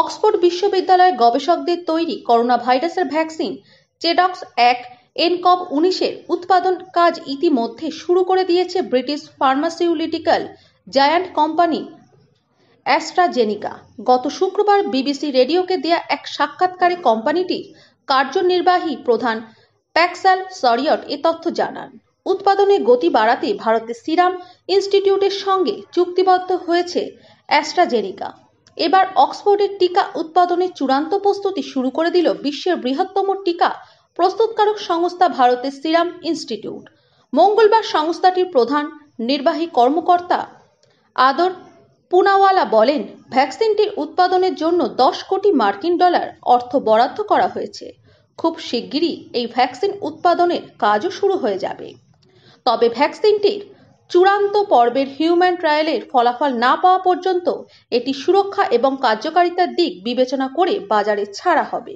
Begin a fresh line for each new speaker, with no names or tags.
Oxford বিশ্ববিদ্যালয়ের গবেষকদের তৈরি করোনা ভাইরাসের ভ্যাকসিন চেডক্স এক এনকপ উনিশের উৎপাদন কাজ ইতিমধ্যে শুরু করে দিয়েছে British pharmaceutical giant company AstraZeneca গত শুক্রবার বিবিসি রেডিওকে দেয়া এক সাক্ষাৎকারে কোম্পানিটির কার্যনির্বাহী প্রধান প্যাক্সাল সরিয়ট এ তথ্য জানান উৎপাদনে গতি বাড়াতে ভারতের সিরাম ইনস্টিটিউটের সঙ্গে চুক্তিবদ্ধ হয়েছে অ্যাস্ট্রাজেনিকা এবার অক্সফোর্ডের টিকা উৎপাদনের চূড়ান্ত প্রস্তুতি শুরু করে দিল বিশ্বের বৃহত্তম টিকা প্রস্তুতকারক সংস্থা ভারতের সিরাম ইনস্টিটিউট মঙ্গলবার সংস্থাটির প্রধান নির্বাহী কর্মকর্তা আদর পুনাওয়ালা বলেন ভ্যাকসিনটির উৎপাদনের জন্য দশ কোটি মার্কিন ডলার অর্থ বরাদ্দ করা হয়েছে খুব শিগগিরই এই ভ্যাকসিন উৎপাদনের কাজও শুরু হয়ে যাবে তবে ভ্যাকসিনটির চূড়ান্ত পর্বের হিউম্যান ট্রায়ালের ফলাফল না পাওয়া পর্যন্ত এটি সুরক্ষা এবং কার্যকারিতার দিক বিবেচনা করে বাজারে ছাড়া হবে